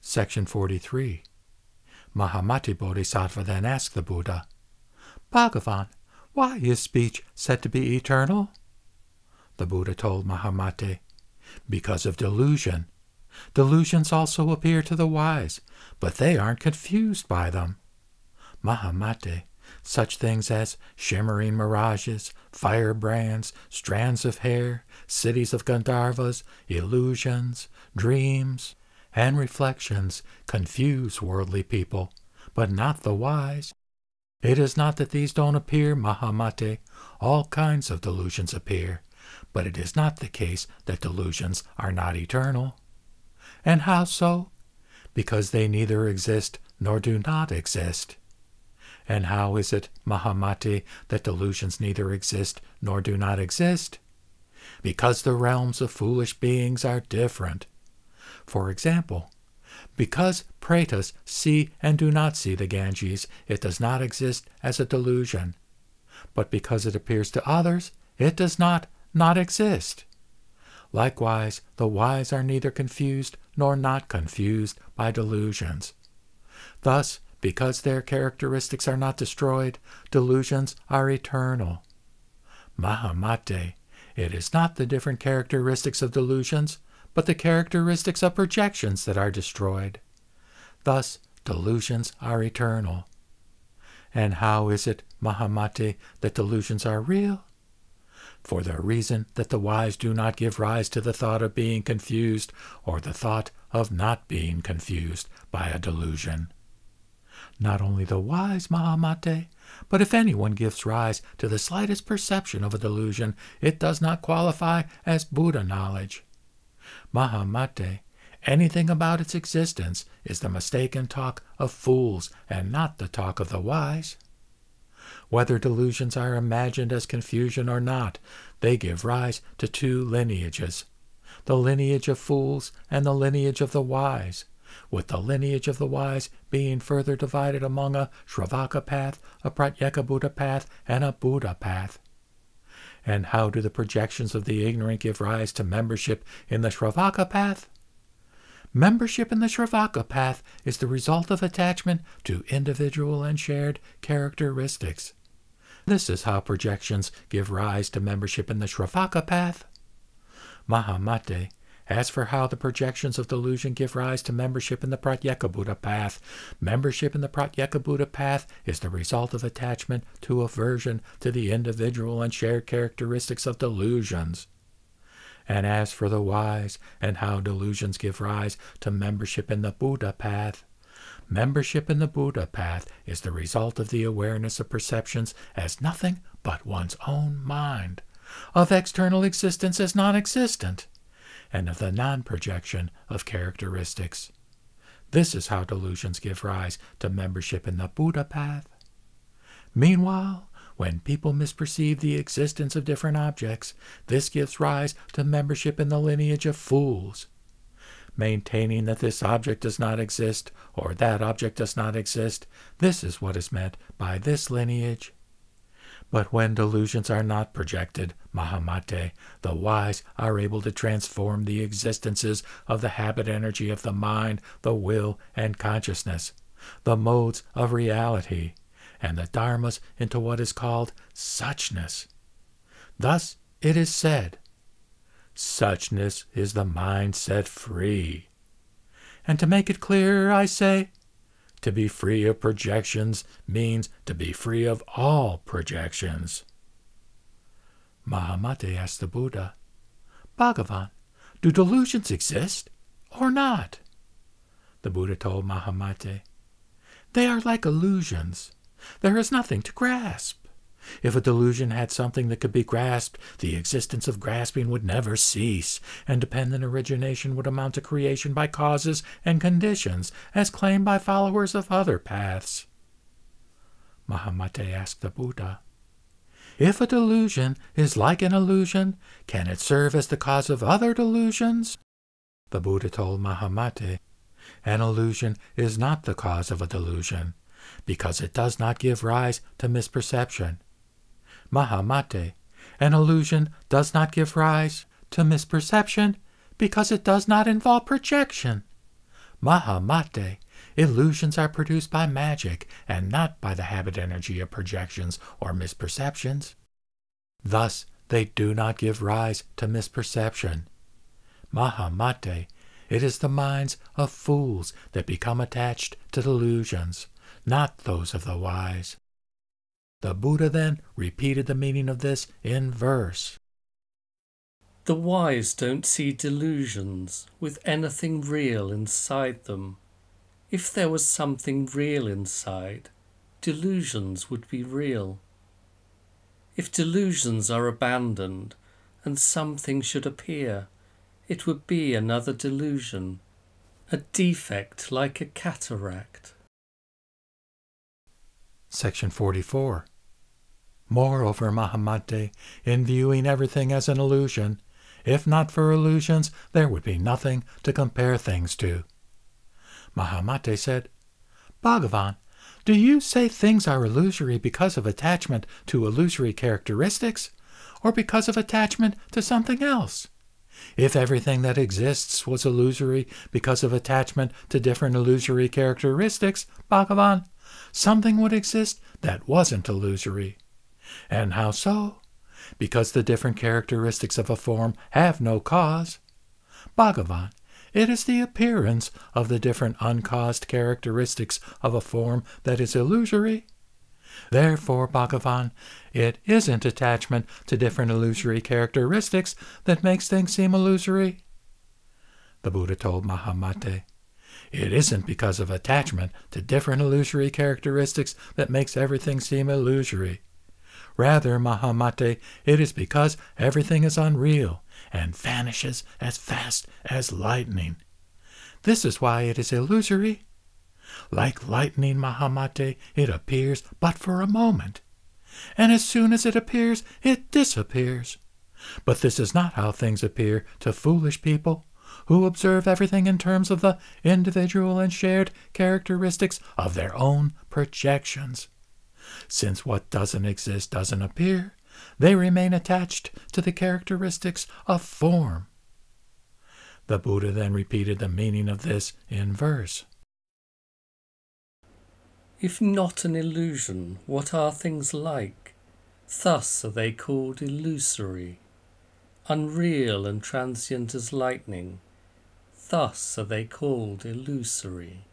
Section 43. Mahamati Bodhisattva then asked the Buddha, Bhagavan, why is speech said to be eternal? The Buddha told Mahamati, Because of delusion. Delusions also appear to the wise, but they aren't confused by them. Mahamati, such things as shimmering mirages, firebrands, strands of hair, cities of Gandharvas, illusions, dreams, and reflections confuse worldly people, but not the wise. It is not that these don't appear, Mahamate. All kinds of delusions appear, but it is not the case that delusions are not eternal. And how so? Because they neither exist nor do not exist. And how is it, Mahamati, that delusions neither exist nor do not exist? Because the realms of foolish beings are different. For example, because Pratas see and do not see the Ganges, it does not exist as a delusion. But because it appears to others, it does not not exist. Likewise, the wise are neither confused nor not confused by delusions. Thus, because their characteristics are not destroyed, delusions are eternal. Mahamate, it is not the different characteristics of delusions, but the characteristics of projections that are destroyed. Thus, delusions are eternal. And how is it, Mahamati, that delusions are real? For the reason that the wise do not give rise to the thought of being confused or the thought of not being confused by a delusion. Not only the wise, Mahamate, but if anyone gives rise to the slightest perception of a delusion, it does not qualify as Buddha knowledge. Mahamate, anything about its existence is the mistaken talk of fools and not the talk of the wise. Whether delusions are imagined as confusion or not, they give rise to two lineages the lineage of fools and the lineage of the wise, with the lineage of the wise being further divided among a Shravaka path, a Pratyekabuddha path, and a Buddha path. And how do the projections of the ignorant give rise to membership in the Shravaka path? Membership in the Shravaka path is the result of attachment to individual and shared characteristics. This is how projections give rise to membership in the Shravaka path. Mahamate as for how the projections of delusion give rise to membership in the Pratyekabuddha path, membership in the Pratyekabuddha path is the result of attachment to aversion to the individual and shared characteristics of delusions. And as for the wise and how delusions give rise to membership in the Buddha path, membership in the Buddha path is the result of the awareness of perceptions as nothing but one's own mind, of external existence as non existent and of the non projection of characteristics. This is how delusions give rise to membership in the Buddha path. Meanwhile, when people misperceive the existence of different objects, this gives rise to membership in the lineage of fools. Maintaining that this object does not exist or that object does not exist, this is what is meant by this lineage. But when delusions are not projected, Mahamate, the wise are able to transform the existences of the habit energy of the mind, the will, and consciousness, the modes of reality, and the dharmas into what is called suchness. Thus it is said, Suchness is the mind set free. And to make it clear, I say, to be free of projections means to be free of all projections. Mahamate asked the Buddha, Bhagavan, do delusions exist or not? The Buddha told Mahamate, They are like illusions. There is nothing to grasp. If a delusion had something that could be grasped, the existence of grasping would never cease, and dependent origination would amount to creation by causes and conditions, as claimed by followers of other paths. Mahamate asked the Buddha, If a delusion is like an illusion, can it serve as the cause of other delusions? The Buddha told Mahamate, An illusion is not the cause of a delusion, because it does not give rise to misperception Mahamate, an illusion does not give rise to misperception because it does not involve projection. Mahamate, illusions are produced by magic and not by the habit energy of projections or misperceptions. Thus, they do not give rise to misperception. Mahamate, it is the minds of fools that become attached to delusions, not those of the wise. The Buddha then repeated the meaning of this in verse. The wise don't see delusions with anything real inside them. If there was something real inside, delusions would be real. If delusions are abandoned and something should appear, it would be another delusion, a defect like a cataract. Section 44. Moreover, Mahamate, in viewing everything as an illusion, if not for illusions, there would be nothing to compare things to. Mahamate said, Bhagavan, do you say things are illusory because of attachment to illusory characteristics, or because of attachment to something else? If everything that exists was illusory because of attachment to different illusory characteristics, Bhagavan, something would exist that wasn't illusory. And how so? Because the different characteristics of a form have no cause. Bhagavan, it is the appearance of the different uncaused characteristics of a form that is illusory. Therefore, Bhagavan, it isn't attachment to different illusory characteristics that makes things seem illusory. The Buddha told Mahamate, it isn't because of attachment to different illusory characteristics that makes everything seem illusory. Rather, Mahamate, it is because everything is unreal and vanishes as fast as lightning. This is why it is illusory. Like lightning, Mahamate, it appears but for a moment. And as soon as it appears, it disappears. But this is not how things appear to foolish people who observe everything in terms of the individual and shared characteristics of their own projections. Since what doesn't exist doesn't appear, they remain attached to the characteristics of form. The Buddha then repeated the meaning of this in verse. If not an illusion, what are things like? Thus are they called illusory unreal and transient as lightning. Thus are they called illusory.